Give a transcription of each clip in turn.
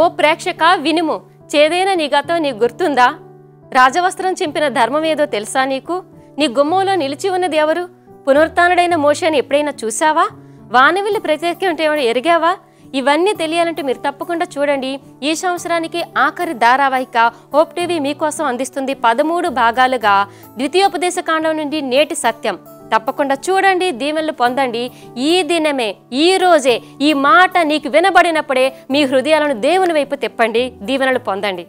ఓ ప్రేక్షక వినుము చేదైన గతం నీ గుర్తుందా రాజవస్త్రం చింపిన ఏదో తెలుసా నీకు నీ గుమ్మంలో నిలిచి ఉన్నది ఎవరు పునరుత్డైన మోషన్ ఎప్పుడైనా చూసావా వానవిల్లి ప్రత్యేకం ఎరిగావా ఇవన్నీ తెలియాలంటే మీరు తప్పకుండా చూడండి ఈ సంవత్సరానికి ఆఖరి ధారావాహిక హోప్ టీవీ మీకోసం అందిస్తుంది పదమూడు భాగాలుగా ద్వితీయోపదేశ కాండం నుండి నేటి సత్యం తప్పకుండా చూడండి దీవెనలు పొందండి ఈ దినమే ఈ రోజే ఈ మాట నీకు వినబడినప్పుడే మీ హృదయాలను దేవుని వైపు తిప్పండి దీవెనలు పొందండి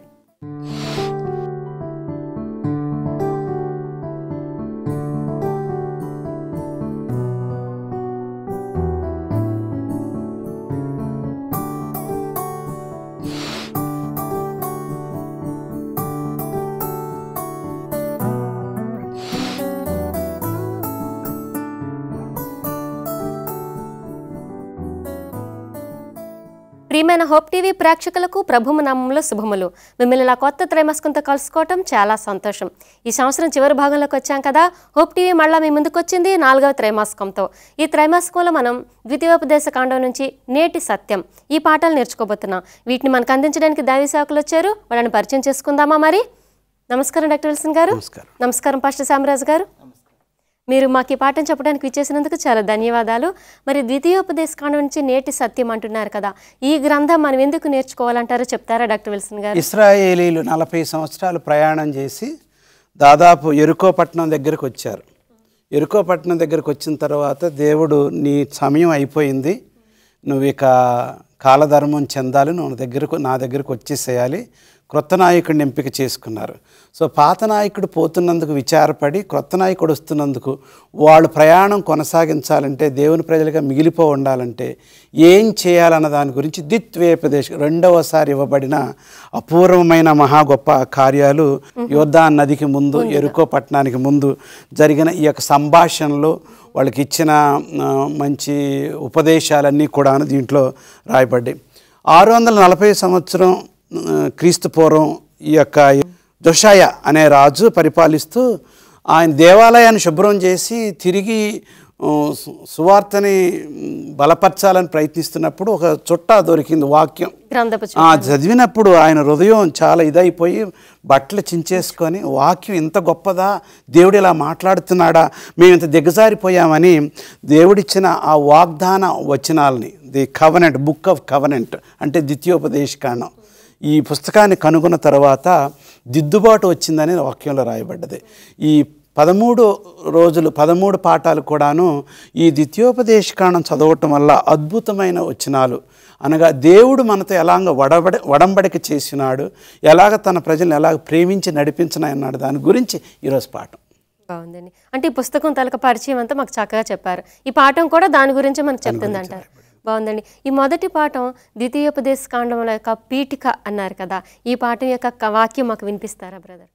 ప్రియమైన హోప్ టీవీ ప్రేక్షకులకు ప్రభుమ నామంలో శుభములు మిమ్మల్ని నా కొత్త త్రైమాసంతో కలుసుకోవటం చాలా సంతోషం ఈ సంవత్సరం చివరి భాగంలోకి వచ్చాం కదా హోప్ టీవీ మళ్ళా మీ ముందుకు వచ్చింది నాలుగవ త్రైమాసకంతో ఈ త్రైమాసకంలో మనం ద్వితీయోపదేశ కాండం నుంచి నేటి సత్యం ఈ పాఠాలు నేర్చుకోబోతున్నాం వీటిని మనకు అందించడానికి దైవీ సేవకులు వచ్చారు వాళ్ళని పరిచయం చేసుకుందామా మరి నమస్కారం డాక్టర్ విల్సన్ గారు నమస్కారం పాస్టర్ శామరాజు గారు మీరు మాకు ఈ పాఠం చెప్పడానికి విచ్చేసినందుకు చాలా ధన్యవాదాలు మరి ద్వితీయోపదేశకాండం నుంచి నేటి సత్యం అంటున్నారు కదా ఈ గ్రంథం మనం ఎందుకు నేర్చుకోవాలంటారో చెప్తారా డాక్టర్ విల్సన్ గారు ఇస్రాయేలీలు నలభై సంవత్సరాలు ప్రయాణం చేసి దాదాపు ఎరుకోపట్నం దగ్గరకు వచ్చారు ఎరుకోపట్నం దగ్గరకు వచ్చిన తర్వాత దేవుడు నీ సమయం అయిపోయింది నువ్వు ఇక కాలధర్మం చెందాలి నువ్వు దగ్గరకు నా దగ్గరకు వచ్చేసేయాలి క్రొత్త నాయకుడిని ఎంపిక చేసుకున్నారు సో పాత నాయకుడు పోతున్నందుకు విచారపడి క్రొత్త నాయకుడు వస్తున్నందుకు వాళ్ళు ప్రయాణం కొనసాగించాలంటే దేవుని ప్రజలుగా మిగిలిపో ఉండాలంటే ఏం చేయాలన్న దాని గురించి ద్విత్వేపదేశ్ రెండవసారి ఇవ్వబడిన అపూర్వమైన మహా గొప్ప కార్యాలు యోధా నదికి ముందు ఎరుకో పట్టణానికి ముందు జరిగిన ఈ యొక్క సంభాషణలో వాళ్ళకి ఇచ్చిన మంచి ఉపదేశాలన్నీ కూడా దీంట్లో రాయబడ్డాయి ఆరు వందల నలభై సంవత్సరం క్రీస్తు పూర్వం ఈ యొక్క దుషాయ అనే రాజు పరిపాలిస్తూ ఆయన దేవాలయాన్ని శుభ్రం చేసి తిరిగి సువార్తని బలపరచాలని ప్రయత్నిస్తున్నప్పుడు ఒక చుట్ట దొరికింది వాక్యం ఆ చదివినప్పుడు ఆయన హృదయం చాలా ఇదైపోయి బట్టలు చించేసుకొని వాక్యం ఇంత గొప్పదా దేవుడు ఇలా మాట్లాడుతున్నాడా మేము ఇంత దిగజారిపోయామని దేవుడిచ్చిన ఆ వాగ్దాన వచనాలని the covenant book of covenant అంటే కాండం ఈ పుస్తకాన్ని కనుగొన్న తర్వాత దిద్దుబాటు వచ్చిందని వాక్యంలో రాయబడ్డది ఈ పదమూడు రోజులు పదమూడు పాఠాలు కూడాను ఈ ద్వితీయోపదేశకాండం చదవటం వల్ల అద్భుతమైన వచనాలు అనగా దేవుడు మనతో ఎలాగ వడబడి వడంబడిక చేసినాడు ఎలాగ తన ప్రజలను ఎలాగ ప్రేమించి నడిపించనన్నాడు దాని గురించి ఈరోజు పాఠం బాగుందండి అంటే ఈ పుస్తకం తలక పరిచయం అంతా మాకు చక్కగా చెప్పారు ఈ పాఠం కూడా దాని గురించి మనకు చెప్తుంది అంటారు బాగుందండి ఈ మొదటి పాఠం ద్వితీయోపదేశ కాండముల యొక్క పీఠిక అన్నారు కదా ఈ పాఠం యొక్క వాక్యం మాకు వినిపిస్తారా బ్రదర్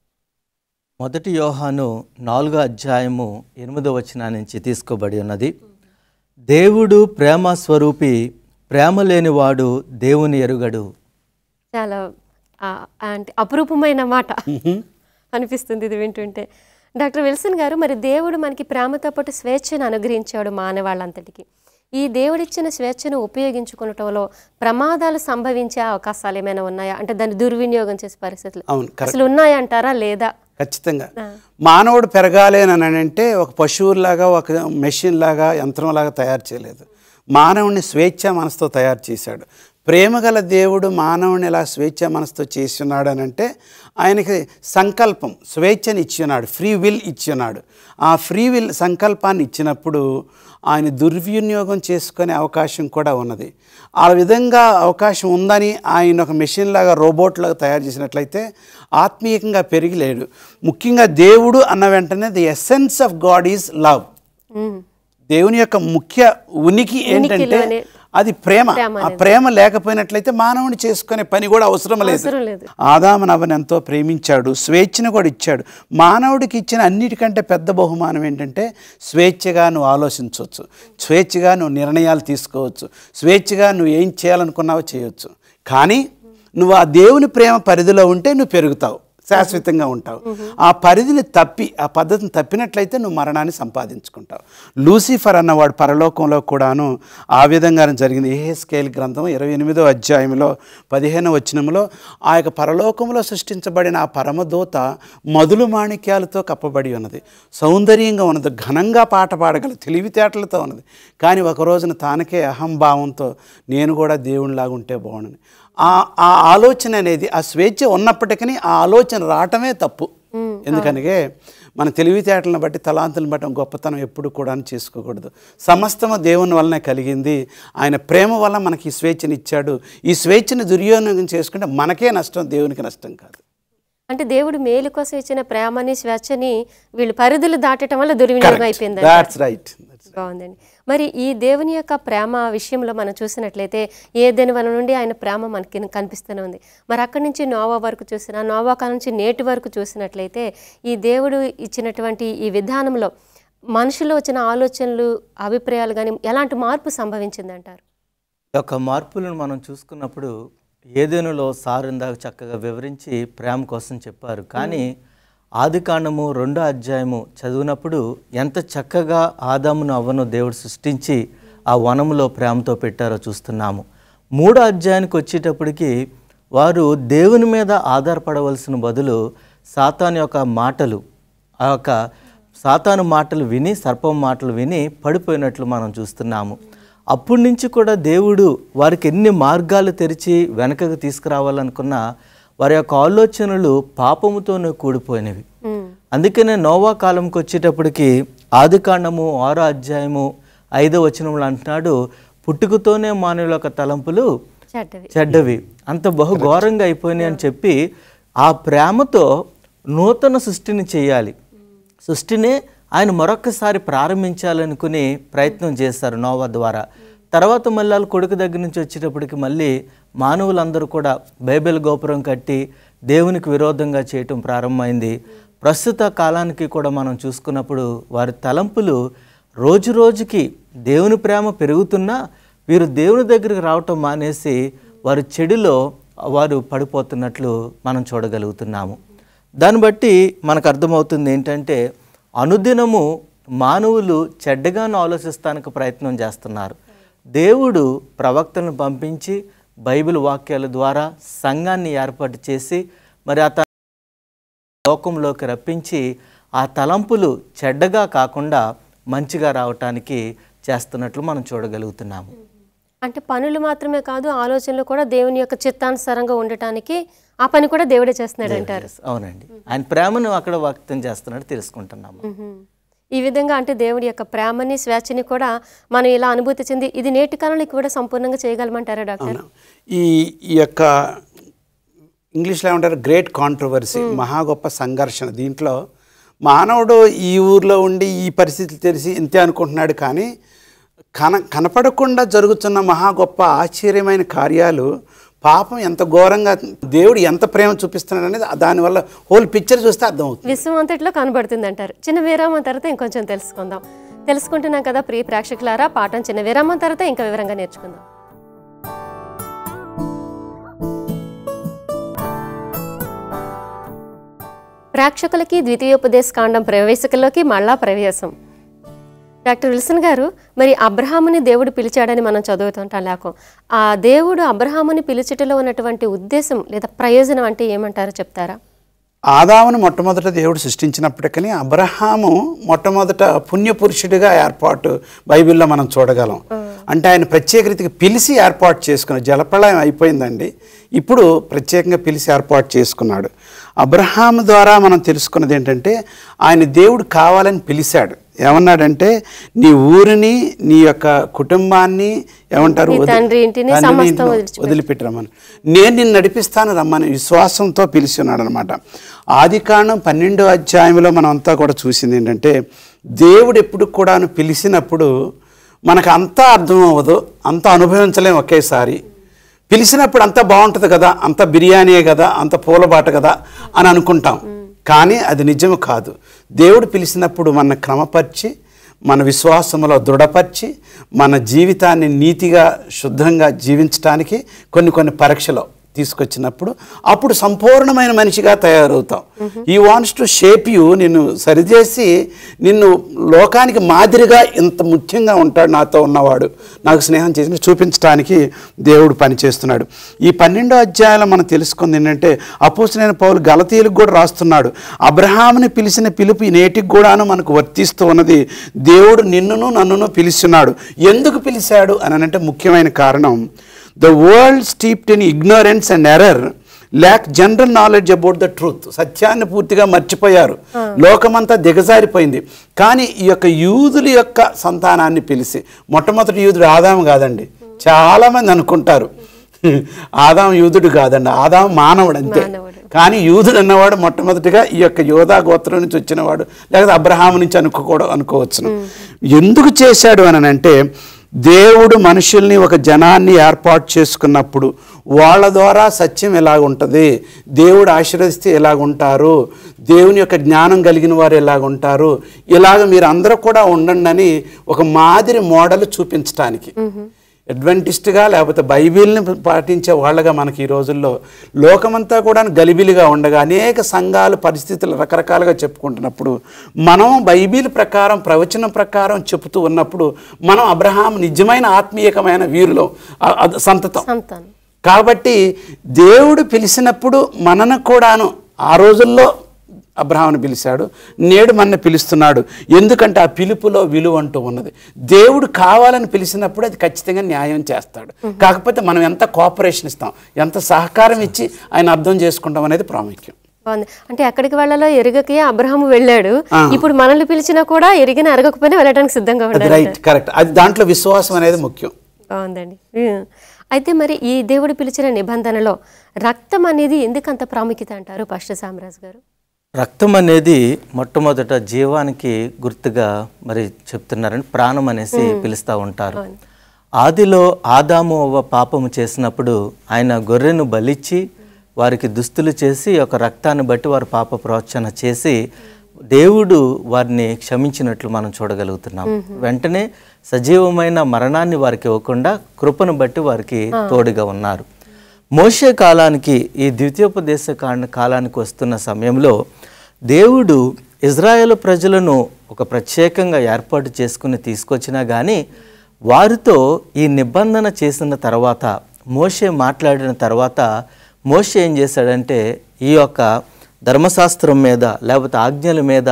మొదటి యోహాను నాలుగో అధ్యాయము ఎనిమిదో వచనా నుంచి తీసుకోబడి ఉన్నది దేవుడు ప్రేమ స్వరూపి ప్రేమ లేనివాడు దేవుని ఎరుగడు చాలా అంటే అపురూపమైన మాట అనిపిస్తుంది ఇది వింటుంటే డాక్టర్ విల్సన్ గారు మరి దేవుడు మనకి ప్రేమతో పాటు స్వేచ్ఛను అనుగ్రహించాడు మానవాళ్ళంతటికి ఈ దేవుడిచ్చిన స్వేచ్ఛను ఉపయోగించుకునటంలో ప్రమాదాలు సంభవించే అవకాశాలు ఏమైనా ఉన్నాయా అంటే దాన్ని దుర్వినియోగం చేసే పరిస్థితులు అసలు ఉన్నాయంటారా లేదా ఖచ్చితంగా మానవుడు పెరగాలి అని అంటే ఒక పశువులాగా ఒక మెషిన్ లాగా యంత్రం లాగా తయారు చేయలేదు మానవుడిని స్వేచ్ఛ మనసుతో తయారు చేశాడు ప్రేమగల దేవుడు మానవుని ఇలా స్వేచ్ఛ మనసుతో చేస్తున్నాడు అని అంటే ఆయనకి సంకల్పం స్వేచ్ఛని ఇచ్చినాడు ఫ్రీ విల్ ఇచ్చినాడు ఆ ఫ్రీ విల్ సంకల్పాన్ని ఇచ్చినప్పుడు ఆయన దుర్వినియోగం చేసుకునే అవకాశం కూడా ఉన్నది ఆ విధంగా అవకాశం ఉందని ఆయన ఒక మెషిన్ లాగా రోబోట్ లాగా తయారు చేసినట్లయితే ఆత్మీయంగా పెరిగి లేడు ముఖ్యంగా దేవుడు అన్న వెంటనే the essence of God is love దేవుని యొక్క ముఖ్య ఉనికి ఏంటంటే అది ప్రేమ ఆ ప్రేమ లేకపోయినట్లయితే మానవుని చేసుకునే పని కూడా అవసరం లేదు ఆదామనవని ఎంతో ప్రేమించాడు స్వేచ్ఛను కూడా ఇచ్చాడు మానవుడికి ఇచ్చిన అన్నిటికంటే పెద్ద బహుమానం ఏంటంటే స్వేచ్ఛగా నువ్వు ఆలోచించవచ్చు స్వేచ్ఛగా నువ్వు నిర్ణయాలు తీసుకోవచ్చు స్వేచ్ఛగా నువ్వు ఏం చేయాలనుకున్నావో చేయవచ్చు కానీ నువ్వు ఆ దేవుని ప్రేమ పరిధిలో ఉంటే నువ్వు పెరుగుతావు శాశ్వతంగా ఉంటావు ఆ పరిధిని తప్పి ఆ పద్ధతిని తప్పినట్లయితే నువ్వు మరణాన్ని సంపాదించుకుంటావు లూసిఫర్ అన్నవాడు పరలోకంలో కూడాను ఆ విధంగా జరిగింది ఏ స్కేల్ గ్రంథం ఇరవై ఎనిమిదో అధ్యాయంలో పదిహేనో వచ్చినంలో ఆ యొక్క పరలోకంలో సృష్టించబడిన ఆ పరమదూత మధులు మాణిక్యాలతో కప్పబడి ఉన్నది సౌందర్యంగా ఉన్నది ఘనంగా పాట పాడగల తెలివితేటలతో ఉన్నది కానీ ఒక రోజున తానకే అహంభావంతో నేను కూడా లాగుంటే బాగుండని ఆ ఆలోచన అనేది ఆ స్వేచ్ఛ ఉన్నప్పటికీ ఆ ఆలోచన రావటమే తప్పు ఎందుకనగా మన తెలివితేటలను బట్టి తలాంతులను బట్టి గొప్పతనం ఎప్పుడు కూడా చేసుకోకూడదు సమస్తము దేవుని వలనే కలిగింది ఆయన ప్రేమ వల్ల మనకి ఈ ఇచ్చాడు ఈ స్వేచ్ఛను దుర్యోగం చేసుకుంటే మనకే నష్టం దేవునికి నష్టం కాదు అంటే దేవుడు మేలు కోసం ఇచ్చిన ప్రేమని స్వేచ్ఛని వీళ్ళు పరిధులు దాటడం వల్ల దుర్వినియోగం అయిపోయింది బాగుందండి మరి ఈ దేవుని యొక్క ప్రేమ విషయంలో మనం చూసినట్లయితే ఏ వల్ల నుండి ఆయన ప్రేమ మనకి కనిపిస్తూనే ఉంది మరి అక్కడి నుంచి నోవా వరకు చూసినా నోవా కాలం నుంచి నేటి వరకు చూసినట్లయితే ఈ దేవుడు ఇచ్చినటువంటి ఈ విధానంలో మనుషులు వచ్చిన ఆలోచనలు అభిప్రాయాలు కానీ ఎలాంటి మార్పు సంభవించింది ఈ యొక్క మార్పులను మనం చూసుకున్నప్పుడు ఏదేనులో సారు ఇందాక చక్కగా వివరించి ప్రేమ కోసం చెప్పారు కానీ ఆదికాండము రెండో అధ్యాయము చదివినప్పుడు ఎంత చక్కగా ఆదామును అవ్వను దేవుడు సృష్టించి ఆ వనములో ప్రేమతో పెట్టారో చూస్తున్నాము మూడో అధ్యాయానికి వచ్చేటప్పటికి వారు దేవుని మీద ఆధారపడవలసిన బదులు సాతాన్ యొక్క మాటలు ఆ యొక్క సాతాను మాటలు విని సర్పం మాటలు విని పడిపోయినట్లు మనం చూస్తున్నాము అప్పటి నుంచి కూడా దేవుడు వారికి ఎన్ని మార్గాలు తెరిచి వెనకకు తీసుకురావాలనుకున్న వారి యొక్క ఆలోచనలు పాపముతోనే కూడిపోయినవి అందుకనే నోవా కాలంకి వచ్చేటప్పటికి ఆది కాండము ఆరో అధ్యాయము ఐదో వచనములు అంటున్నాడు పుట్టుకతోనే మానవుల యొక్క తలంపులు చెడ్డవి అంత బహు ఘోరంగా అయిపోయినాయి అని చెప్పి ఆ ప్రేమతో నూతన సృష్టిని చేయాలి సృష్టిని ఆయన మరొక్కసారి ప్రారంభించాలనుకుని ప్రయత్నం చేస్తారు నోవా ద్వారా తర్వాత మళ్ళీ వాళ్ళ కొడుకు దగ్గర నుంచి వచ్చేటప్పటికి మళ్ళీ మానవులందరూ కూడా బైబిల్ గోపురం కట్టి దేవునికి విరోధంగా చేయటం ప్రారంభమైంది ప్రస్తుత కాలానికి కూడా మనం చూసుకున్నప్పుడు వారి తలంపులు రోజు రోజుకి దేవుని ప్రేమ పెరుగుతున్నా వీరు దేవుని దగ్గరికి రావటం మానేసి వారు చెడులో వారు పడిపోతున్నట్లు మనం చూడగలుగుతున్నాము దాన్ని బట్టి మనకు అర్థమవుతుంది ఏంటంటే అనుదినము మానవులు చెడ్డగాను ఆలోచిస్తానికి ప్రయత్నం చేస్తున్నారు దేవుడు ప్రవక్తను పంపించి బైబిల్ వాక్యాల ద్వారా సంఘాన్ని ఏర్పాటు చేసి మరి ఆ లోకంలోకి రప్పించి ఆ తలంపులు చెడ్డగా కాకుండా మంచిగా రావటానికి చేస్తున్నట్లు మనం చూడగలుగుతున్నాము అంటే పనులు మాత్రమే కాదు ఆలోచనలు కూడా దేవుని యొక్క చిత్తానుసారంగా ఉండటానికి ఆ పని కూడా దేవుడే చేస్తున్నాడు అంటారు అవునండి ఆయన ప్రేమను అక్కడ వ్యక్తం చేస్తున్నాడు తెలుసుకుంటున్నాము ఈ విధంగా అంటే దేవుడి యొక్క ప్రేమని స్వేచ్ఛని కూడా మనం ఇలా అనుభూతి చెంది ఇది నేటి కాలంలో కూడా సంపూర్ణంగా చేయగలమంటారా డాక్టర్ ఈ యొక్క ఇంగ్లీష్లో ఏమంటారు గ్రేట్ కాంట్రవర్సీ మహా గొప్ప సంఘర్షణ దీంట్లో మానవుడు ఈ ఊర్లో ఉండి ఈ పరిస్థితులు తెలిసి ఇంతే అనుకుంటున్నాడు కానీ కన కనపడకుండా జరుగుతున్న మహా గొప్ప ఆశ్చర్యమైన కార్యాలు పాపం ఎంత ఘోరంగా దేవుడు ఎంత ప్రేమ చూపిస్తున్నాడు అనేది దానివల్ల హోల్ పిక్చర్ చూస్తే అర్థమవుతుంది విశ్వం అంతట్లో కనబడుతుంది అంటారు చిన్న విరామం తర్వాత ఇంకొంచెం తెలుసుకుందాం తెలుసుకుంటున్నాం కదా ప్రియ ప్రేక్షకులారా పాఠం చిన్న విరామం తర్వాత ఇంకా వివరంగా నేర్చుకుందాం ప్రేక్షకులకి ద్వితీయోపదేశ కాండం ప్రవేశకుల్లోకి మళ్ళా ప్రవేశం డాక్టర్ విల్సన్ గారు మరి అబ్రహాముని దేవుడు పిలిచాడని మనం చదువుతుంటాం లేకం ఆ దేవుడు అబ్రహాముని పిలిచటలో ఉన్నటువంటి ఉద్దేశం లేదా ప్రయోజనం అంటే ఏమంటారో చెప్తారా ఆదామును మొట్టమొదట దేవుడు సృష్టించినప్పటికీ అబ్రహాము మొట్టమొదట పుణ్యపురుషుడిగా ఏర్పాటు బైబిల్లో మనం చూడగలం అంటే ఆయన ప్రత్యేక రీతికి పిలిచి ఏర్పాటు చేసుకున్న జలప్రళయం అయిపోయిందండి ఇప్పుడు ప్రత్యేకంగా పిలిచి ఏర్పాటు చేసుకున్నాడు అబ్రహాము ద్వారా మనం తెలుసుకున్నది ఏంటంటే ఆయన దేవుడు కావాలని పిలిచాడు ఏమన్నాడంటే నీ ఊరిని నీ యొక్క కుటుంబాన్ని ఏమంటారు వదిలిపెట్టి నేను నిన్ను నడిపిస్తాను రమ్మని విశ్వాసంతో పిలిచి అనమాట ఆది కాండం పన్నెండో అధ్యాయంలో మనం అంతా కూడా చూసింది ఏంటంటే దేవుడు ఎప్పుడు కూడా పిలిచినప్పుడు మనకు అంతా అర్థం అవ్వదు అంతా అనుభవించలేం ఒకేసారి పిలిచినప్పుడు అంత బాగుంటుంది కదా అంత బిర్యానీయే కదా అంత పూలబాట కదా అని అనుకుంటాం కానీ అది నిజము కాదు దేవుడు పిలిచినప్పుడు మన క్రమపరిచి మన విశ్వాసములో దృఢపరిచి మన జీవితాన్ని నీతిగా శుద్ధంగా జీవించడానికి కొన్ని కొన్ని పరీక్షలు తీసుకొచ్చినప్పుడు అప్పుడు సంపూర్ణమైన మనిషిగా తయారవుతాం ఈ వాన్స్ టు షేప్ యూ నిన్ను సరిచేసి నిన్ను లోకానికి మాదిరిగా ఇంత ముఖ్యంగా ఉంటాడు నాతో ఉన్నవాడు నాకు స్నేహం చేసి చూపించడానికి దేవుడు పనిచేస్తున్నాడు ఈ పన్నెండో అధ్యాయంలో మనం తెలుసుకుంది ఏంటంటే నేను పౌలు గలతీయులకు కూడా రాస్తున్నాడు అబ్రహాముని పిలిచిన పిలుపు నేటికి కూడాను మనకు వర్తిస్తూ ఉన్నది దేవుడు నిన్నును నన్నును పిలుస్తున్నాడు ఎందుకు పిలిచాడు అని అంటే ముఖ్యమైన కారణం the world steeped in ignorance and error lack general knowledge about the truth సత్యాన్ని పూర్తిగా మర్చిపోయారు లోకమంతా దిగజారిపోయింది కానీ ఈ యొక్క యూదుల యొక్క సంతానాన్ని పిలిచి మొట్టమొదటి యూదుడు ఆదాం కాదండి చాలామంది అనుకుంటారు ఆదాం యూదుడు కాదండి ఆదాం మానవుడు అంతే కానీ యూదుడు అన్నవాడు మొట్టమొదటిగా ఈ యొక్క యోధా గోత్రం నుంచి వచ్చినవాడు లేకపోతే అబ్రహాం నుంచి అనుకోకూడదు అనుకోవచ్చును ఎందుకు చేశాడు అని అంటే దేవుడు మనుషుల్ని ఒక జనాన్ని ఏర్పాటు చేసుకున్నప్పుడు వాళ్ళ ద్వారా సత్యం ఎలాగుంటుంది దేవుడు ఆశీర్వదిస్తే ఎలాగుంటారు దేవుని యొక్క జ్ఞానం కలిగిన వారు ఎలాగుంటారు ఇలాగ మీరు అందరూ కూడా ఉండండి అని ఒక మాదిరి మోడల్ చూపించడానికి అడ్వెంటిస్ట్గా లేకపోతే బైబిల్ని పాటించే వాళ్ళగా మనకి ఈ రోజుల్లో లోకమంతా కూడా గలిబిలిగా ఉండగా అనేక సంఘాలు పరిస్థితులు రకరకాలుగా చెప్పుకుంటున్నప్పుడు మనం బైబిల్ ప్రకారం ప్రవచనం ప్రకారం చెబుతూ ఉన్నప్పుడు మనం అబ్రహాం నిజమైన ఆత్మీయకమైన వీరులో సంతతం కాబట్టి దేవుడు పిలిచినప్పుడు మనను కూడాను ఆ రోజుల్లో అబ్రహాను పిలిచాడు నేడు మన పిలుస్తున్నాడు ఎందుకంటే ఆ పిలుపులో విలువ అంటూ ఉన్నది దేవుడు కావాలని పిలిచినప్పుడు అది ఖచ్చితంగా న్యాయం చేస్తాడు కాకపోతే మనం ఎంత కోఆపరేషన్ ఇస్తాం ఎంత సహకారం ఇచ్చి ఆయన అర్థం చేసుకుంటాం అనేది ప్రాముఖ్యం బాగుంది అంటే ఎక్కడికి వెళ్ళాలో ఎరగకి అబ్రహం వెళ్ళాడు ఇప్పుడు మనల్ని పిలిచినా కూడా ఎరిగిన ఎరగకపోయినా వెళ్ళడానికి సిద్ధంగా రైట్ కరెక్ట్ అది దాంట్లో విశ్వాసం అనేది ముఖ్యం బాగుందండి అయితే మరి ఈ దేవుడు పిలిచిన నిబంధనలో రక్తం అనేది ఎందుకంత ప్రాముఖ్యత అంటారు పాస్టర్ సామ్రాజ్ గారు రక్తం అనేది మొట్టమొదట జీవానికి గుర్తుగా మరి చెప్తున్నారని ప్రాణం అనేసి పిలుస్తూ ఉంటారు ఆదిలో ఆదాము అవ్వ పాపము చేసినప్పుడు ఆయన గొర్రెను బలిచ్చి వారికి దుస్తులు చేసి ఒక రక్తాన్ని బట్టి వారు పాప ప్రోత్సాహన చేసి దేవుడు వారిని క్షమించినట్లు మనం చూడగలుగుతున్నాం వెంటనే సజీవమైన మరణాన్ని వారికి ఇవ్వకుండా కృపను బట్టి వారికి తోడుగా ఉన్నారు మోషే కాలానికి ఈ ద్వితీయోపదేశ కాలానికి వస్తున్న సమయంలో దేవుడు ఇజ్రాయేల్ ప్రజలను ఒక ప్రత్యేకంగా ఏర్పాటు చేసుకుని తీసుకొచ్చినా కానీ వారితో ఈ నిబంధన చేసిన తర్వాత మోషే మాట్లాడిన తర్వాత మోషే ఏం చేశాడంటే ఈ యొక్క ధర్మశాస్త్రం మీద లేకపోతే ఆజ్ఞల మీద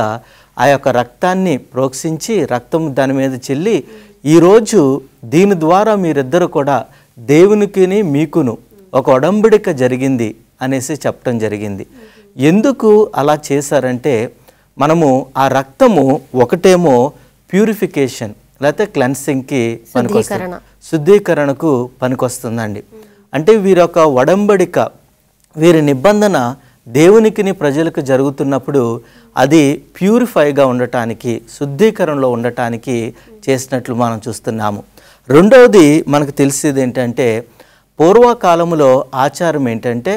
ఆ యొక్క రక్తాన్ని ప్రోక్షించి రక్తం దాని మీద చెల్లి ఈరోజు దీని ద్వారా మీరిద్దరు కూడా దేవునికిని మీకును ఒక ఒడంబడిక జరిగింది అనేసి చెప్పడం జరిగింది ఎందుకు అలా చేశారంటే మనము ఆ రక్తము ఒకటేమో ప్యూరిఫికేషన్ లేకపోతే క్లెన్సింగ్కి పనికొస్తుంది శుద్ధీకరణకు పనికొస్తుందండి అంటే వీరి యొక్క ఒడంబడిక వీరి నిబంధన దేవునికిని ప్రజలకు జరుగుతున్నప్పుడు అది ప్యూరిఫైగా ఉండటానికి శుద్ధీకరణలో ఉండటానికి చేసినట్లు మనం చూస్తున్నాము రెండవది మనకు తెలిసేది ఏంటంటే పూర్వకాలములో ఆచారం ఏంటంటే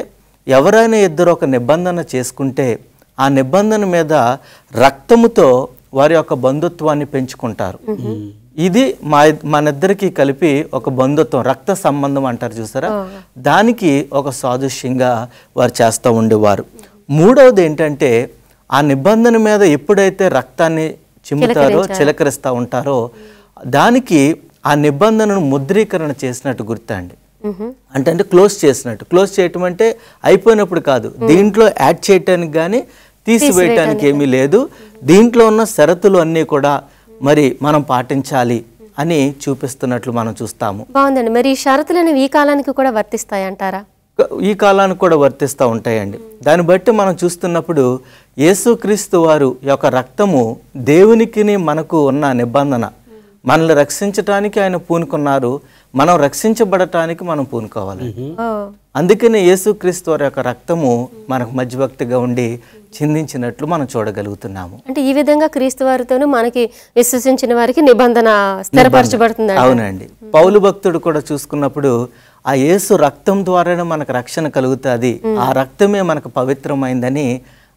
ఎవరైనా ఇద్దరు ఒక నిబంధన చేసుకుంటే ఆ నిబంధన మీద రక్తముతో వారి యొక్క బంధుత్వాన్ని పెంచుకుంటారు ఇది మా ఇద్దరికి కలిపి ఒక బంధుత్వం రక్త సంబంధం అంటారు చూసారా దానికి ఒక సాదృశ్యంగా వారు చేస్తూ ఉండేవారు మూడవది ఏంటంటే ఆ నిబంధన మీద ఎప్పుడైతే రక్తాన్ని చిమ్ముతారో చిలకరిస్తూ ఉంటారో దానికి ఆ నిబంధనను ముద్రీకరణ చేసినట్టు గుర్తండి అంటే అంటే క్లోజ్ చేసినట్టు క్లోజ్ చేయటం అంటే అయిపోయినప్పుడు కాదు దీంట్లో యాడ్ చేయటానికి కానీ తీసివేయటానికి ఏమీ లేదు దీంట్లో ఉన్న షరతులు అన్నీ కూడా మరి మనం పాటించాలి అని చూపిస్తున్నట్లు మనం చూస్తాము బాగుందండి మరి ఈ షరతులు అనేవి ఈ కాలానికి కూడా వర్తిస్తాయి అంటారా ఈ కాలానికి కూడా వర్తిస్తూ ఉంటాయండి దాన్ని బట్టి మనం చూస్తున్నప్పుడు యేసుక్రీస్తు వారు యొక్క రక్తము దేవునికిని మనకు ఉన్న నిబంధన మనల్ని రక్షించటానికి ఆయన పూనుకున్నారు మనం రక్షించబడటానికి మనం పూనుకోవాలి అందుకనే యేసుక్రీస్తు వారి యొక్క రక్తము మనకు మధ్యభక్తిగా ఉండి చిందించినట్లు మనం చూడగలుగుతున్నాము అంటే ఈ విధంగా క్రీస్తు వారితోనూ మనకి విశ్వసించిన వారికి నిబంధన స్థిరపరచబడుతుంది అవునండి పౌలు భక్తుడు కూడా చూసుకున్నప్పుడు ఆ యేసు రక్తం ద్వారానే మనకు రక్షణ కలుగుతుంది ఆ రక్తమే మనకు పవిత్రమైందని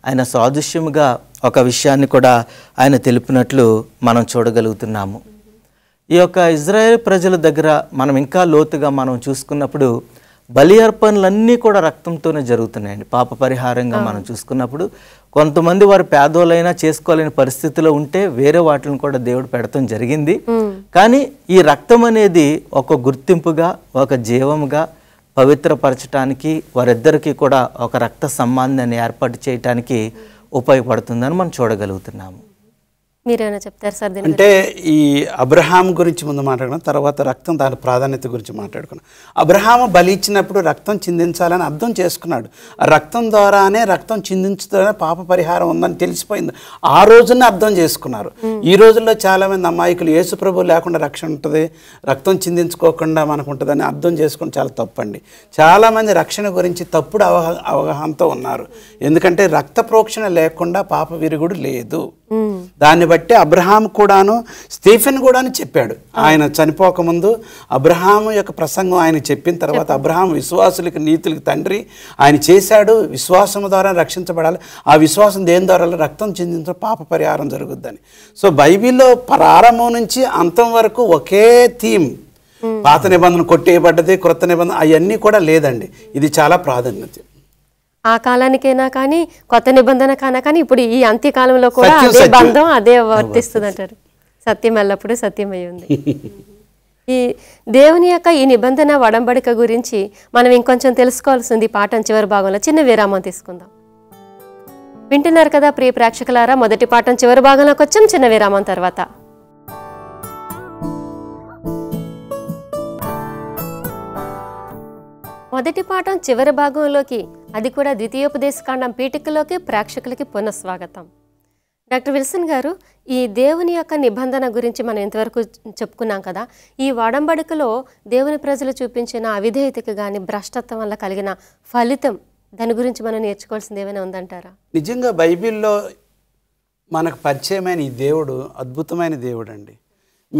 ఆయన సాదృశ్యముగా ఒక విషయాన్ని కూడా ఆయన తెలిపినట్లు మనం చూడగలుగుతున్నాము ఈ యొక్క ఇజ్రాయేల్ ప్రజల దగ్గర మనం ఇంకా లోతుగా మనం చూసుకున్నప్పుడు బలి అర్పణలన్నీ కూడా రక్తంతోనే జరుగుతున్నాయండి పాప పరిహారంగా మనం చూసుకున్నప్పుడు కొంతమంది వారు పేదోలైనా చేసుకోలేని పరిస్థితిలో ఉంటే వేరే వాటిని కూడా దేవుడు పెడతాం జరిగింది కానీ ఈ రక్తం అనేది ఒక గుర్తింపుగా ఒక జీవముగా పవిత్రపరచడానికి వారిద్దరికీ కూడా ఒక రక్త సంబంధాన్ని ఏర్పాటు చేయటానికి ఉపయోగపడుతుందని మనం చూడగలుగుతున్నాము మీరేమైనా చెప్తారు సార్ అంటే ఈ అబ్రహాం గురించి ముందు మాట్లాడడం తర్వాత రక్తం దాని ప్రాధాన్యత గురించి మాట్లాడుకున్నాం అబ్రహాం బలి ఇచ్చినప్పుడు రక్తం చిందించాలని అర్థం చేసుకున్నాడు రక్తం ద్వారానే రక్తం చిందించడానే పాప పరిహారం ఉందని తెలిసిపోయింది ఆ రోజునే అర్థం చేసుకున్నారు ఈ రోజుల్లో చాలామంది అమాయకులు యేసు ప్రభు లేకుండా రక్షణ ఉంటుంది రక్తం చిందించుకోకుండా మనకు ఉంటుందని అర్థం చేసుకుని చాలా తప్పండి చాలామంది రక్షణ గురించి తప్పుడు అవగాహనతో ఉన్నారు ఎందుకంటే రక్త ప్రోక్షణ లేకుండా పాప విరుగుడు లేదు దాన్ని బట్టి అబ్రహాం కూడాను స్టీఫెన్ కూడాను చెప్పాడు ఆయన చనిపోకముందు అబ్రహాం యొక్క ప్రసంగం ఆయన చెప్పిన తర్వాత అబ్రహాం విశ్వాసులకు నీతులకు తండ్రి ఆయన చేశాడు విశ్వాసం ద్వారా రక్షించబడాలి ఆ విశ్వాసం దేని ద్వారా రక్తం చెందిన పాప పరిహారం జరుగుద్దని సో బైబిల్లో ప్రారంభం నుంచి అంతం వరకు ఒకే థీమ్ పాత నిబంధన కొట్టేయబడ్డది క్రొత్త నిబంధన అవన్నీ కూడా లేదండి ఇది చాలా ప్రాధాన్యత ఆ కాలానికైనా కానీ కొత్త నిబంధన కానీ కానీ ఇప్పుడు ఈ అంత్యకాలంలో కూడా అదే బంధం అదే వర్తిస్తుంది అంటారు సత్యం ఎల్లప్పుడూ సత్యమై ఉంది ఈ దేవుని యొక్క ఈ నిబంధన వడంబడిక గురించి మనం ఇంకొంచెం తెలుసుకోవాల్సింది పాఠం చివరి భాగంలో చిన్న విరామం తీసుకుందాం వింటున్నారు కదా ప్రియ ప్రేక్షకులారా మొదటి పాఠం చివరి భాగంలోకి వచ్చాం చిన్న విరామం తర్వాత మొదటి పాఠం చివరి భాగంలోకి అది కూడా ద్వితీయోపదేశకాండం పీఠికలోకి ప్రేక్షకులకి పునఃస్వాగతం డాక్టర్ విల్సన్ గారు ఈ దేవుని యొక్క నిబంధన గురించి మనం ఇంతవరకు చెప్పుకున్నాం కదా ఈ వాడంబడికలో దేవుని ప్రజలు చూపించిన అవిధేయతకి కానీ భ్రష్టత్వం వల్ల కలిగిన ఫలితం దాని గురించి మనం నేర్చుకోవాల్సింది ఏమైనా ఉందంటారా నిజంగా బైబిల్లో మనకు పరిచయమైన ఈ దేవుడు అద్భుతమైన దేవుడు అండి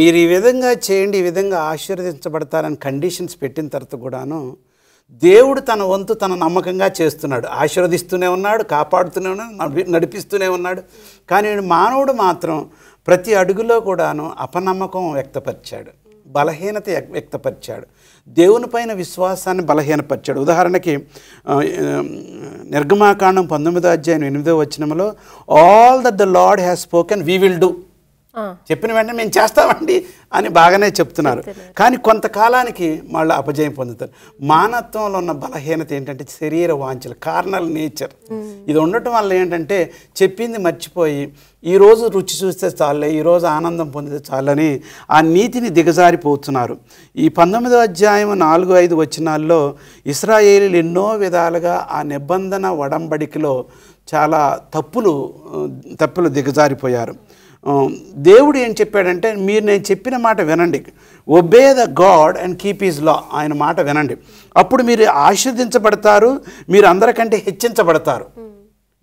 మీరు ఈ విధంగా చేయండి ఈ విధంగా ఆశీర్వదించబడతారని కండిషన్స్ పెట్టిన తర్వాత కూడాను దేవుడు తన వంతు తన నమ్మకంగా చేస్తున్నాడు ఆశీర్వదిస్తూనే ఉన్నాడు కాపాడుతూనే ఉన్నాడు నడిపిస్తూనే ఉన్నాడు కానీ మానవుడు మాత్రం ప్రతి అడుగులో కూడాను అపనమ్మకం వ్యక్తపరిచాడు బలహీనత వ్యక్తపరిచాడు దేవునిపైన విశ్వాసాన్ని బలహీనపరిచాడు ఉదాహరణకి నిర్గమాకాండం పంతొమ్మిదో అధ్యాయం ఎనిమిదో వచనంలో all that the Lord has spoken we will do చెప్పిన వెంటనే మేము చేస్తామండి అని బాగానే చెప్తున్నారు కానీ కొంతకాలానికి మళ్ళీ అపజయం పొందుతారు మానత్వంలో ఉన్న బలహీనత ఏంటంటే శరీర వాంచలు కార్నల్ నేచర్ ఇది ఉండటం వల్ల ఏంటంటే చెప్పింది మర్చిపోయి ఈరోజు రుచి చూస్తే చాలే ఈరోజు ఆనందం పొందితే చాలని ఆ నీతిని దిగజారిపోతున్నారు ఈ పంతొమ్మిదో అధ్యాయం నాలుగు ఐదు వచ్చినాల్లో ఇస్రాయేలీలు ఎన్నో విధాలుగా ఆ నిబంధన వడంబడికిలో చాలా తప్పులు తప్పులు దిగజారిపోయారు దేవుడు ఏం చెప్పాడంటే మీరు నేను చెప్పిన మాట వినండి obey the God and keep his law ఆయన మాట వినండి అప్పుడు మీరు ఆశ్రదించబడతారు మీరు అందరికంటే హెచ్చించబడతారు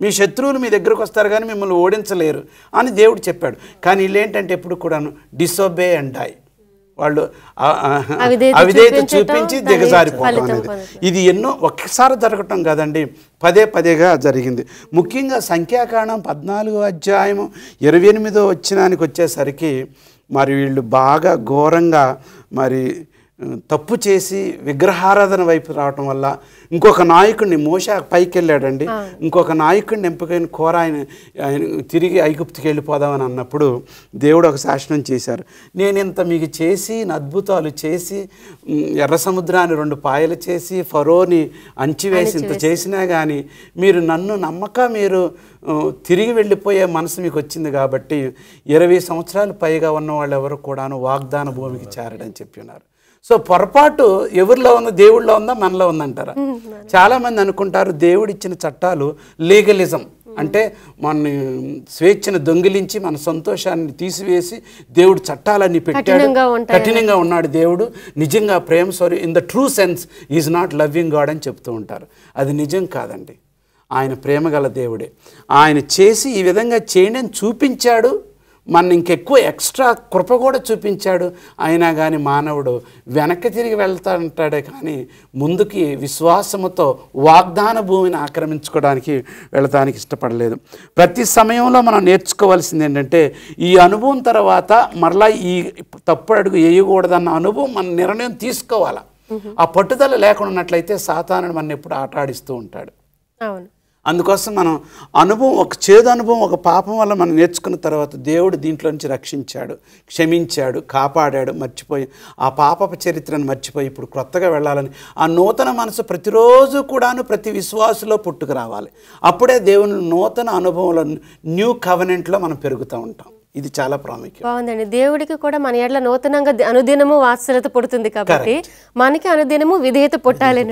మీ శత్రువులు మీ దగ్గరకు వస్తారు కానీ మిమ్మల్ని ఓడించలేరు అని దేవుడు చెప్పాడు కానీ వీళ్ళేంటంటే ఎప్పుడు కూడాను డిసొబే అండ్ డై వాళ్ళు అవిధేయత చూపించి దిగజారిపోవడం అనేది ఇది ఎన్నో ఒక్కసారి జరగటం కాదండి పదే పదేగా జరిగింది ముఖ్యంగా సంఖ్యాకాండం పద్నాలుగో అధ్యాయం ఇరవై ఎనిమిదో వచ్చినానికి వచ్చేసరికి మరి వీళ్ళు బాగా ఘోరంగా మరి తప్పు చేసి విగ్రహారాధన వైపు రావటం వల్ల ఇంకొక నాయకుడిని మోస పైకి వెళ్ళాడండి ఇంకొక నాయకుడిని ఎంపికైన కోర ఆయన ఆయన తిరిగి ఐగుప్తికి వెళ్ళిపోదామని అన్నప్పుడు దేవుడు ఒక శాసనం చేశారు నేను ఇంత మీకు చేసి అద్భుతాలు చేసి ఎర్ర సముద్రాన్ని రెండు పాయలు చేసి ఫరోని అంచివేసి ఇంత చేసినా కానీ మీరు నన్ను నమ్మక మీరు తిరిగి వెళ్ళిపోయే మనసు మీకు వచ్చింది కాబట్టి ఇరవై సంవత్సరాలు పైగా ఉన్న వాళ్ళు ఎవరు కూడాను వాగ్దాన భూమికి చేరడని చెప్పి ఉన్నారు సో పొరపాటు ఎవరిలో ఉందో దేవుడిలో ఉందా మనలో ఉందంటారా చాలా మంది అనుకుంటారు దేవుడిచ్చిన చట్టాలు లీగలిజం అంటే మన స్వేచ్ఛను దొంగిలించి మన సంతోషాన్ని తీసివేసి దేవుడు చట్టాలన్నీ పెట్టాడు కఠినంగా ఉన్నాడు దేవుడు నిజంగా ప్రేమ sorry in the true sense is not loving God అని చెప్తూ ఉంటారు అది నిజం కాదండి ఆయన ప్రేమగల దేవుడే ఆయన చేసి ఈ విధంగా చేయండి చూపించాడు మన ఇంకెక్కువ ఎక్స్ట్రా కృప కూడా చూపించాడు అయినా కానీ మానవుడు వెనక్కి తిరిగి వెళ్తా ఉంటాడే కానీ ముందుకి విశ్వాసముతో వాగ్దాన భూమిని ఆక్రమించుకోవడానికి వెళ్ళటానికి ఇష్టపడలేదు ప్రతి సమయంలో మనం నేర్చుకోవాల్సింది ఏంటంటే ఈ అనుభవం తర్వాత మరలా ఈ తప్పు అడుగు వేయకూడదన్న అనుభవం మన నిర్ణయం తీసుకోవాలి ఆ పట్టుదల లేకుండా ఉన్నట్లయితే సాతానుడు మన ఎప్పుడు ఆటాడిస్తూ ఉంటాడు అవును అందుకోసం మనం అనుభవం ఒక చేదు అనుభవం ఒక పాపం వల్ల మనం నేర్చుకున్న తర్వాత దేవుడు దీంట్లో నుంచి రక్షించాడు క్షమించాడు కాపాడాడు మర్చిపోయి ఆ పాప చరిత్రను మర్చిపోయి ఇప్పుడు క్రొత్తగా వెళ్ళాలని ఆ నూతన మనసు ప్రతిరోజు కూడాను ప్రతి విశ్వాసులో పుట్టుకు రావాలి అప్పుడే దేవుని నూతన అనుభవంలో న్యూ కవనెంట్లో మనం పెరుగుతూ ఉంటాం ఇది చాలా ప్రాముఖ్యం బాగుందండి దేవుడికి కూడా మన ఏళ్ళ నూతనంగా అనుదినము వాత్సలత పుడుతుంది కాబట్టి మనకి అనుదినము విధేయత పుట్టాలి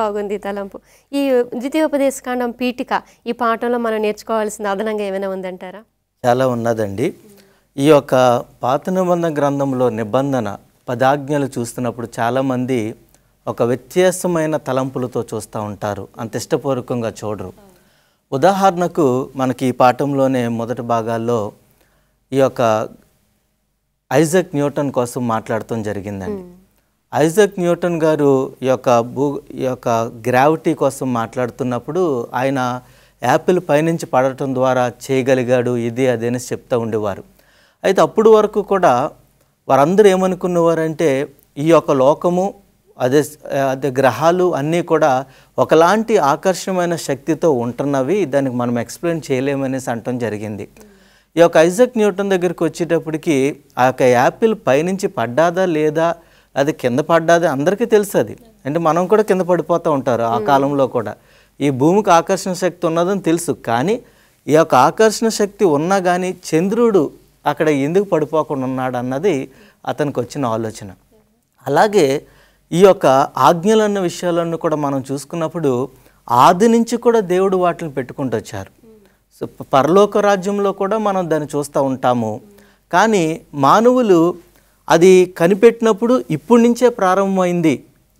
బాగుంది తలంపు ఈ ద్వితీయోపదేశకాండం పీఠిక ఈ పాఠంలో మనం నేర్చుకోవాల్సిన అదనంగా ఏమైనా ఉందంటారా చాలా ఉన్నదండి ఈ యొక్క పాత నిబంధన గ్రంథంలో నిబంధన పదాజ్ఞలు చూస్తున్నప్పుడు చాలామంది ఒక వ్యత్యాసమైన తలంపులతో చూస్తూ ఉంటారు అంత ఇష్టపూర్వకంగా చూడరు ఉదాహరణకు మనకి ఈ పాఠంలోనే మొదటి భాగాల్లో ఈ యొక్క ఐజక్ న్యూటన్ కోసం మాట్లాడటం జరిగిందండి hmm. ఐజక్ న్యూటన్ గారు ఈ యొక్క భూ ఈ యొక్క గ్రావిటీ కోసం మాట్లాడుతున్నప్పుడు ఆయన యాపిల్ పైనుంచి పడటం ద్వారా చేయగలిగాడు ఇది అది అని చెప్తూ ఉండేవారు అయితే అప్పుడు వరకు కూడా వారందరూ ఏమనుకున్నవారంటే ఈ యొక్క లోకము అదే అదే గ్రహాలు అన్నీ కూడా ఒకలాంటి ఆకర్షణమైన శక్తితో ఉంటున్నవి దానికి మనం ఎక్స్ప్లెయిన్ చేయలేమనేసి అంటం జరిగింది hmm. ఈ యొక్క ఐజాక్ న్యూటన్ దగ్గరికి వచ్చేటప్పటికి ఆ యొక్క యాపిల్ పైనుంచి పడ్డాదా లేదా అది కింద పడ్డాది అందరికీ తెలుసు అది అంటే మనం కూడా కింద పడిపోతూ ఉంటారు ఆ కాలంలో కూడా ఈ భూమికి ఆకర్షణ శక్తి ఉన్నదని తెలుసు కానీ ఈ యొక్క ఆకర్షణ శక్తి ఉన్నా కానీ చంద్రుడు అక్కడ ఎందుకు పడిపోకుండా ఉన్నాడు అన్నది అతనికి వచ్చిన ఆలోచన అలాగే ఈ యొక్క ఆజ్ఞలు అన్న విషయాలను కూడా మనం చూసుకున్నప్పుడు ఆది నుంచి కూడా దేవుడు వాటిని పెట్టుకుంటూ వచ్చారు సో పరలోక రాజ్యంలో కూడా మనం దాన్ని చూస్తూ ఉంటాము కానీ మానవులు అది కనిపెట్టినప్పుడు ఇప్పటి నుంచే ప్రారంభమైంది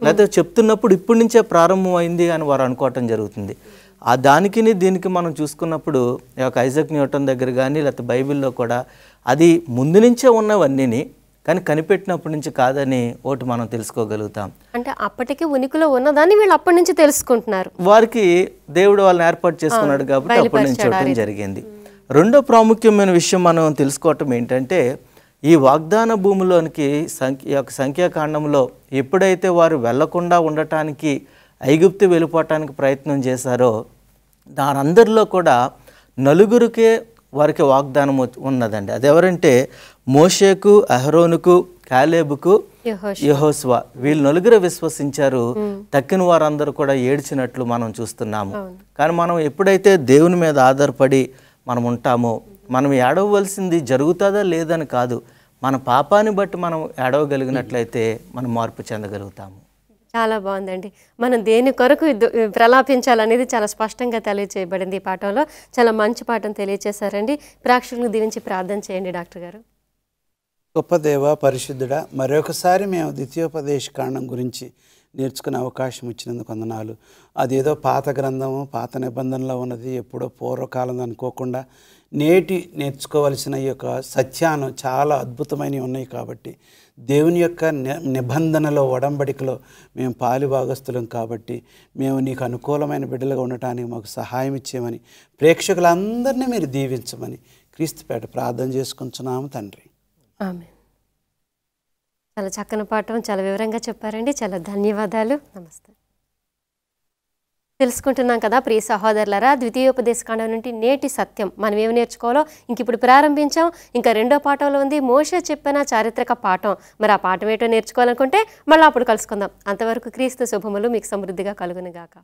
లేకపోతే చెప్తున్నప్పుడు ఇప్పటి నుంచే ప్రారంభమైంది అని వారు అనుకోవటం జరుగుతుంది ఆ దానికి దీనికి మనం చూసుకున్నప్పుడు ఈ యొక్క ఐజక్ న్యూటన్ దగ్గర కానీ లేకపోతే బైబిల్లో కూడా అది ముందు నుంచే ఉన్నవన్నీని కానీ కనిపెట్టినప్పటి నుంచి కాదని ఓటు మనం తెలుసుకోగలుగుతాం అంటే అప్పటికే ఉనికిలో ఉన్నదాన్ని వీళ్ళు అప్పటి నుంచి తెలుసుకుంటున్నారు వారికి దేవుడు వాళ్ళని ఏర్పాటు చేసుకున్నాడు కాబట్టి అప్పటి నుంచి చూడటం జరిగింది రెండో ప్రాముఖ్యమైన విషయం మనం తెలుసుకోవటం ఏంటంటే ఈ వాగ్దాన భూమిలోనికి సంఖ్య యొక్క సంఖ్యాకాండంలో ఎప్పుడైతే వారు వెళ్లకుండా ఉండటానికి ఐగుప్తి వెళ్ళిపోవటానికి ప్రయత్నం చేశారో దానందరిలో కూడా నలుగురికే వారికి వాగ్దానం ఉన్నదండి అదెవరంటే మోషేకు అహరోనుకు కాలేబుకు యహోస్వా వీళ్ళు నలుగురు విశ్వసించారు తక్కిన వారందరూ కూడా ఏడ్చినట్లు మనం చూస్తున్నాము కానీ మనం ఎప్పుడైతే దేవుని మీద ఆధారపడి మనం ఉంటామో మనం ఏడవలసింది జరుగుతుందా లేదని కాదు మన పాపాన్ని బట్టి మనం ఏడవగలిగినట్లయితే మనం మార్పు చెందగలుగుతాము చాలా బాగుందండి మనం దేని కొరకు ప్రలాపించాలనేది చాలా స్పష్టంగా తెలియచేయబడింది ఈ పాఠంలో చాలా మంచి పాఠం తెలియచేశారండి ప్రేక్షకులు దీనించి ప్రార్థన చేయండి డాక్టర్ గారు గొప్ప దేవ పరిశుద్ధుడ మరొకసారి మేము ద్వితీయోపదేశ కారణం గురించి నేర్చుకునే అవకాశం ఇచ్చినందుకు వందనాలు అదేదో పాత గ్రంథము పాత నిబంధనలో ఉన్నది ఎప్పుడో పూర్వకాలం అనుకోకుండా నేటి నేర్చుకోవలసిన ఈ యొక్క సత్యాను చాలా అద్భుతమైనవి ఉన్నాయి కాబట్టి దేవుని యొక్క నిబంధనలో ఒడంబడికలో మేము పాలుభాగస్తులం కాబట్టి మేము నీకు అనుకూలమైన బిడ్డలుగా ఉండటానికి మాకు సహాయం ఇచ్చేయమని ప్రేక్షకులందరినీ మీరు దీవించమని క్రీస్తుపేట ప్రార్థన చేసుకుంటున్నాము తండ్రి చాలా చక్కని పాఠం చాలా వివరంగా చెప్పారండి చాలా ధన్యవాదాలు నమస్తే తెలుసుకుంటున్నాం కదా ప్రియ సహోదరులరా ద్వితీయోపదేశకాండం నుండి నేటి సత్యం మనం ఏమి నేర్చుకోవాలో ఇంక ఇప్పుడు ప్రారంభించాం ఇంకా రెండో పాఠంలో ఉంది మోష చెప్పిన చారిత్రక పాఠం మరి ఆ పాఠం ఏటో నేర్చుకోవాలనుకుంటే మళ్ళీ అప్పుడు కలుసుకుందాం అంతవరకు క్రీస్తు శుభములు మీకు సమృద్ధిగా కలుగునుగాక